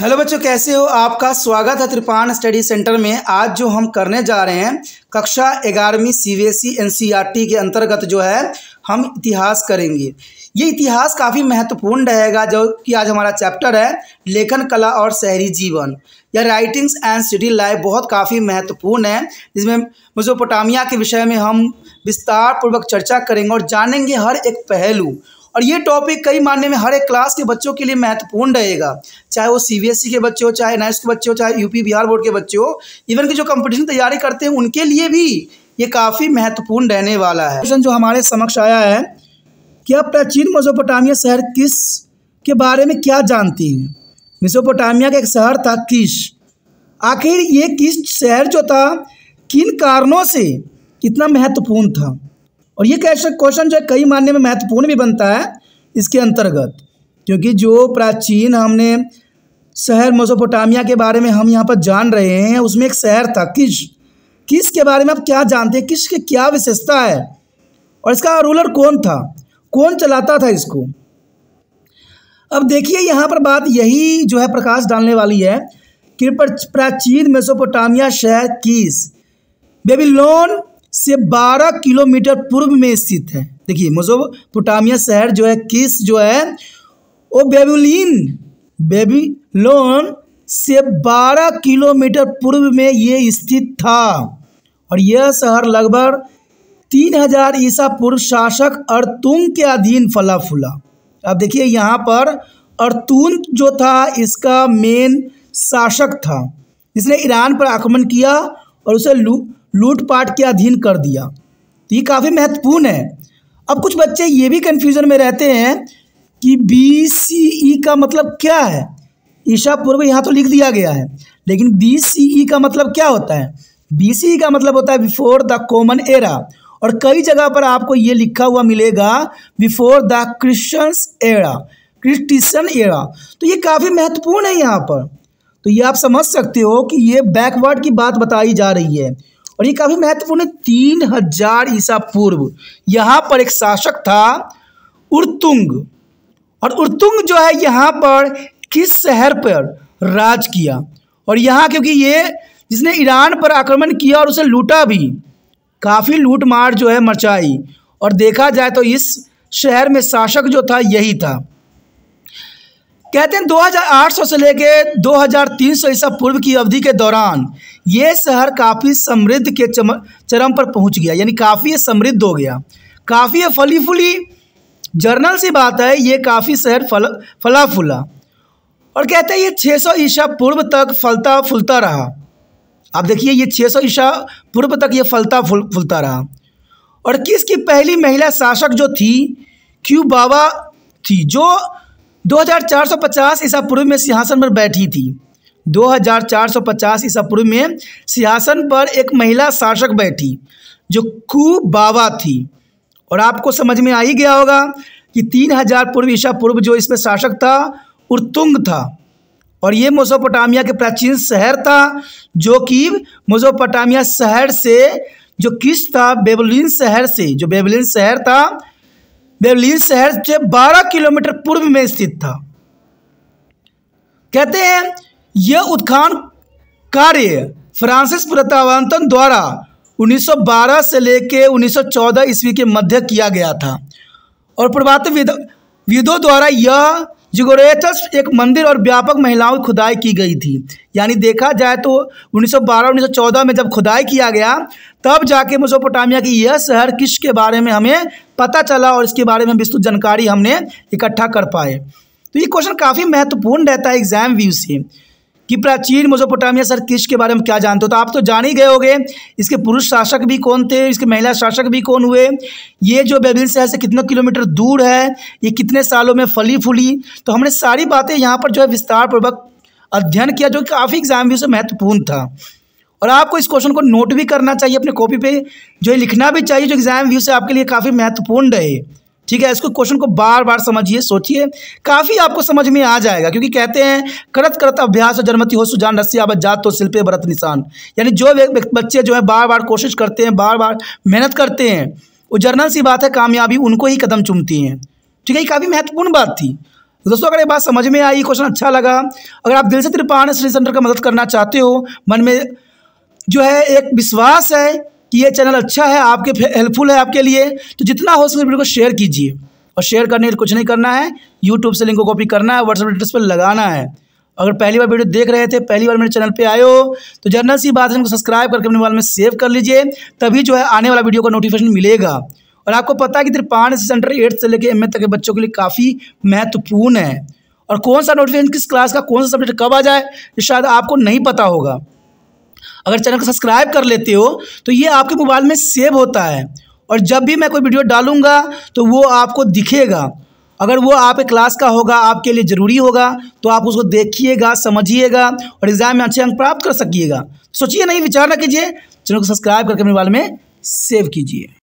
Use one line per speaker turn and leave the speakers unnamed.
hello बच्चों कैसे हो आपका स्वागत है त्रिपान स्टडी सेंटर में आज जो हम करने जा रहे हैं कक्षा ग्यारहवीं C B S E N C R T के अंतर्गत जो है हम इतिहास करेंगे ये इतिहास काफ़ी महत्वपूर्ण रहेगा जो कि आज हमारा चैप्टर है लेखन कला और शहरी जीवन या राइटिंग्स एंड सिटी लाइफ बहुत काफ़ी महत्वपूर्ण है जिसमें मुझे के विषय में हम विस्तार पूर्वक चर्चा करेंगे और जानेंगे हर एक पहलू और ये टॉपिक कई मानने में हर एक क्लास के बच्चों के लिए महत्वपूर्ण रहेगा चाहे वो सी e के बच्चे हो चाहे नाइस के बच्चे हो चाहे यूपी बिहार बोर्ड के बच्चे हो इवन की जो कॉम्पिटिशन तैयारी करते हैं उनके लिए भी ये काफ़ी महत्वपूर्ण रहने वाला है क्वेश्चन जो हमारे समक्ष आया है कि आप प्राचीन मेसोपोटामिया शहर किस के बारे में क्या जानती हैं मेसोपोटामिया का एक शहर था किश आखिर ये किस शहर जो था किन कारणों से कितना महत्वपूर्ण था और ये कैसे क्वेश्चन जो है कई मान्य में महत्वपूर्ण भी बनता है इसके अंतर्गत क्योंकि जो प्राचीन हमने शहर मेसोपोटामिया के बारे में हम यहाँ पर जान रहे हैं उसमें एक शहर था किश किस के बारे में आप क्या जानते हैं किश की क्या विशेषता है और इसका रूलर कौन था कौन चलाता था इसको अब देखिए यहाँ पर बात यही जो है प्रकाश डालने वाली है कि प्राचीन मेसोपोटामिया शहर किस बेबीलोन से 12 किलोमीटर पूर्व में स्थित है देखिए पोटामिया शहर जो है किस जो है वो बेबुलिन बेबीलोन से 12 किलोमीटर पूर्व में ये स्थित था और यह शहर लगभग तीन हजार ईसा पूर्व शासक अर्तुन के अधीन फला फूला अब देखिए यहाँ पर अर्तुन जो था इसका मेन शासक था जिसने ईरान पर आक्रमण किया और उसे लू लूटपाट के अधीन कर दिया तो ये काफ़ी महत्वपूर्ण है अब कुछ बच्चे ये भी कन्फ्यूज़न में रहते हैं कि बी सी ई का मतलब क्या है ईशा पूर्व यहाँ तो लिख दिया गया है लेकिन बी सी ई का मतलब क्या होता है बी सी ई का मतलब होता है बिफोर द कॉमन एरा और कई जगह पर आपको ये लिखा हुआ मिलेगा before the Christians era Christian era तो ये काफ़ी महत्वपूर्ण है यहाँ पर तो ये आप समझ सकते हो कि ये बैकवर्ड की बात बताई जा रही है और ये काफ़ी महत्वपूर्ण है तीन हजार ईसा पूर्व यहाँ पर एक शासक था उर्तुंग और उर्तुंग जो है यहाँ पर किस शहर पर राज किया और यहाँ क्योंकि ये जिसने ईरान पर आक्रमण किया और उसे लूटा भी काफ़ी लूट मार जो है मचाई और देखा जाए तो इस शहर में शासक जो था यही था कहते हैं 2800 से लेके 2300 सौ ईसा पूर्व की अवधि के दौरान ये शहर काफ़ी समृद्ध के चरम पर पहुंच गया यानी काफ़ी समृद्ध हो गया काफ़ी फली फूली जर्नल सी बात है ये काफ़ी शहर फल फला फूला और कहते हैं ये 600 ईसा पूर्व तक फलता फूलता रहा आप देखिए ये 600 ईसा पूर्व तक ये फलता फूल फूलता रहा और किस की पहली महिला शासक जो थी क्यू बाबा थी जो 2450 ईसा पूर्व में सिंहासन पर बैठी थी 2450 ईसा पूर्व में सिंहासन पर एक महिला शासक बैठी जो कु बाबा थी और आपको समझ में आ ही गया होगा कि 3000 पूर्व ईसा पूर्व जो इसमें शासक था उर्तुंग था और ये मोजोपोटामिया के प्राचीन शहर था जो कि मोजोपोटामिया शहर से जो किस था बेबलिन शहर से जो बेबलिन शहर था बेवलीन शहर से 12 किलोमीटर पूर्व में स्थित था कहते हैं यह उत्खान कार्य फ्रांसिस प्रतावांतन द्वारा 1912 से लेकर 1914 ईस्वी के मध्य किया गया था और प्रभात विदों द्वारा यह जुगोरेटस एक मंदिर और व्यापक महिलाओं की खुदाई की गई थी यानी देखा जाए तो 1912-1914 में जब खुदाई किया गया तब जाके मेसोपोटामिया की यह शहर किश के बारे में हमें पता चला और इसके बारे में विस्तृत जानकारी हमने इकट्ठा कर पाए तो ये क्वेश्चन काफ़ी महत्वपूर्ण रहता है एग्जाम व्यू से कि प्राचीन मोजोपोटामिया सर किश के बारे में क्या जानते हो तो आप तो जान ही गए होगे इसके पुरुष शासक भी कौन थे इसके महिला शासक भी कौन हुए ये जो बेबिल शहर से कितने किलोमीटर दूर है ये कितने सालों में फली फूली तो हमने सारी बातें यहाँ पर जो है विस्तार पूर्वक अध्ययन किया जो कि काफ़ी एग्जाम भी से महत्वपूर्ण था और आपको इस क्वेश्चन को नोट भी करना चाहिए अपने कॉपी पे जो है लिखना भी चाहिए जो एग्जाम व्यू से आपके लिए काफ़ी महत्वपूर्ण रहे ठीक है इसको क्वेश्चन को बार बार समझिए सोचिए काफ़ी आपको समझ में आ जाएगा क्योंकि कहते हैं करत करत अभ्यास जन्मति हो सुजान रस्सी आबत जात तो शिल्पे बरत निशान यानी जो बच्चे जो है बार बार कोशिश करते हैं बार बार मेहनत करते हैं वो जर्नल सी बात है कामयाबी उनको ही कदम चुमती हैं ठीक है ये काफ़ी महत्वपूर्ण बात थी तो दोस्तों अगर ये बात समझ में आई क्वेश्चन अच्छा लगा अगर आप दिल से त्रिपाण सेंटर का मदद करना चाहते हो मन में जो है एक विश्वास है कि ये चैनल अच्छा है आपके हेल्पफुल है आपके लिए तो जितना हो सके वीडियो को शेयर कीजिए और शेयर करने के लिए कुछ नहीं करना है यूट्यूब से लिंक को कॉपी करना है व्हाट्सएप एड्रेस पर लगाना है अगर पहली बार वीडियो देख रहे थे पहली बार मेरे चैनल पे आए हो तो जनरल सी बात है उनको सब्सक्राइब करके अपने मोबाइल में सेव कर लीजिए तभी जो है आने वाला वीडियो का नोटिफिकेशन मिलेगा और आपको पता है कि तिरपाण से सेंटर एट्थ से लेकर एम तक के बच्चों के लिए काफ़ी महत्वपूर्ण है और कौन सा नोटिफिकेशन किस क्लास का कौन सा सब्जेक्ट कब आ जाए ये शायद आपको नहीं पता होगा अगर चैनल को सब्सक्राइब कर लेते हो तो ये आपके मोबाइल में सेव होता है और जब भी मैं कोई वीडियो डालूँगा तो वो आपको दिखेगा अगर वो आपके क्लास का होगा आपके लिए ज़रूरी होगा तो आप उसको देखिएगा समझिएगा और एग्ज़ाम में अच्छे अंक प्राप्त कर सकिएगा सोचिए नहीं विचार ना कीजिए चैनल को सब्सक्राइब करके मोबाइल में सेव कीजिए